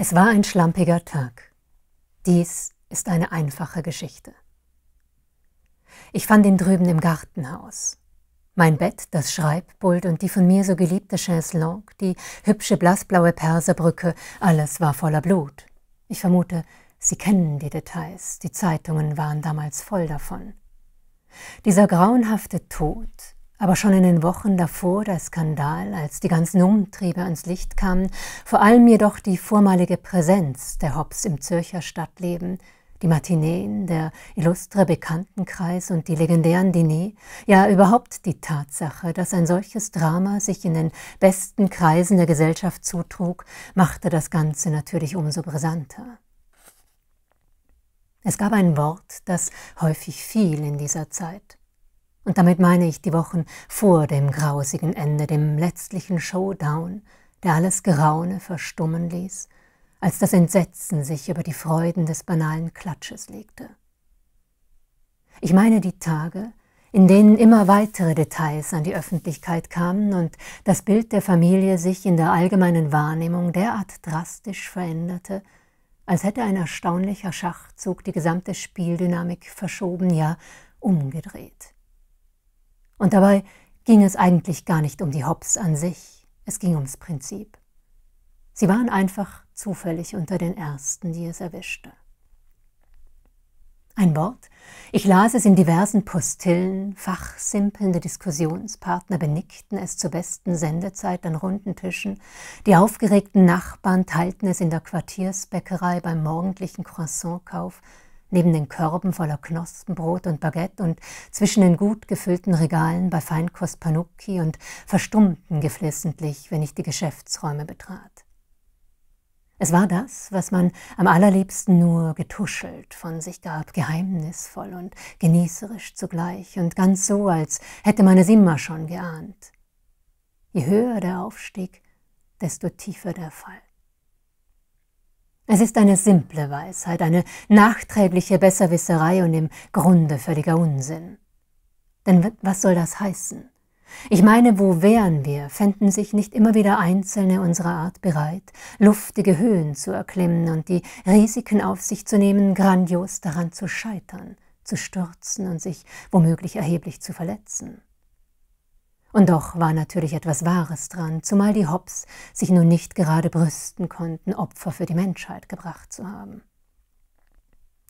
Es war ein schlampiger Tag. Dies ist eine einfache Geschichte. Ich fand ihn drüben im Gartenhaus. Mein Bett, das Schreibpult und die von mir so geliebte Chaiselongue, die hübsche blassblaue Perserbrücke, alles war voller Blut. Ich vermute, Sie kennen die Details, die Zeitungen waren damals voll davon. Dieser grauenhafte Tod, aber schon in den Wochen davor der Skandal, als die ganzen Umtriebe ans Licht kamen, vor allem jedoch die vormalige Präsenz der Hobbs im Zürcher Stadtleben, die Matineen, der illustre Bekanntenkreis und die legendären Diners, ja überhaupt die Tatsache, dass ein solches Drama sich in den besten Kreisen der Gesellschaft zutrug, machte das Ganze natürlich umso brisanter. Es gab ein Wort, das häufig fiel in dieser Zeit. Und damit meine ich die Wochen vor dem grausigen Ende, dem letztlichen Showdown, der alles Geraune verstummen ließ, als das Entsetzen sich über die Freuden des banalen Klatsches legte. Ich meine die Tage, in denen immer weitere Details an die Öffentlichkeit kamen und das Bild der Familie sich in der allgemeinen Wahrnehmung derart drastisch veränderte, als hätte ein erstaunlicher Schachzug die gesamte Spieldynamik verschoben, ja umgedreht. Und dabei ging es eigentlich gar nicht um die Hops an sich, es ging ums Prinzip. Sie waren einfach zufällig unter den Ersten, die es erwischte. Ein Wort, ich las es in diversen Postillen, fachsimpelnde Diskussionspartner benickten es zur besten Sendezeit an runden Tischen, die aufgeregten Nachbarn teilten es in der Quartiersbäckerei beim morgendlichen Croissantkauf, neben den Körben voller Knospenbrot und Baguette und zwischen den gut gefüllten Regalen bei Feinkost Panucci und verstummten geflissentlich, wenn ich die Geschäftsräume betrat. Es war das, was man am allerliebsten nur getuschelt von sich gab, geheimnisvoll und genießerisch zugleich und ganz so, als hätte man es immer schon geahnt. Je höher der Aufstieg, desto tiefer der Fall. Es ist eine simple Weisheit, eine nachträgliche Besserwisserei und im Grunde völliger Unsinn. Denn was soll das heißen? Ich meine, wo wären wir, fänden sich nicht immer wieder Einzelne unserer Art bereit, luftige Höhen zu erklimmen und die Risiken auf sich zu nehmen, grandios daran zu scheitern, zu stürzen und sich womöglich erheblich zu verletzen. Und doch war natürlich etwas Wahres dran, zumal die Hobbs sich nun nicht gerade brüsten konnten, Opfer für die Menschheit gebracht zu haben.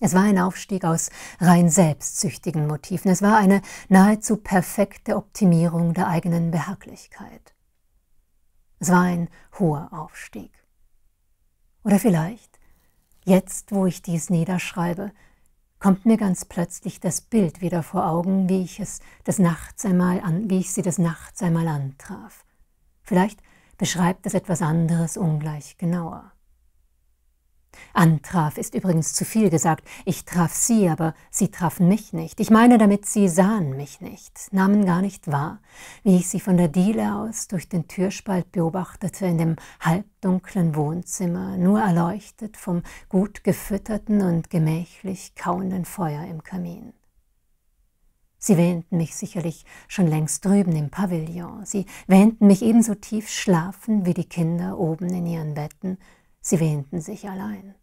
Es war ein Aufstieg aus rein selbstsüchtigen Motiven, es war eine nahezu perfekte Optimierung der eigenen Behaglichkeit. Es war ein hoher Aufstieg. Oder vielleicht, jetzt wo ich dies niederschreibe, kommt mir ganz plötzlich das Bild wieder vor Augen, wie ich es des Nachts einmal an, wie ich sie des Nachts einmal antraf. Vielleicht beschreibt es etwas anderes ungleich genauer. Antraf ist übrigens zu viel gesagt. Ich traf sie, aber sie trafen mich nicht. Ich meine damit, sie sahen mich nicht, nahmen gar nicht wahr, wie ich sie von der Diele aus durch den Türspalt beobachtete in dem halbdunklen Wohnzimmer, nur erleuchtet vom gut gefütterten und gemächlich kauenden Feuer im Kamin. Sie wähnten mich sicherlich schon längst drüben im Pavillon. Sie wähnten mich ebenso tief schlafen wie die Kinder oben in ihren Betten. Sie wähnten sich allein.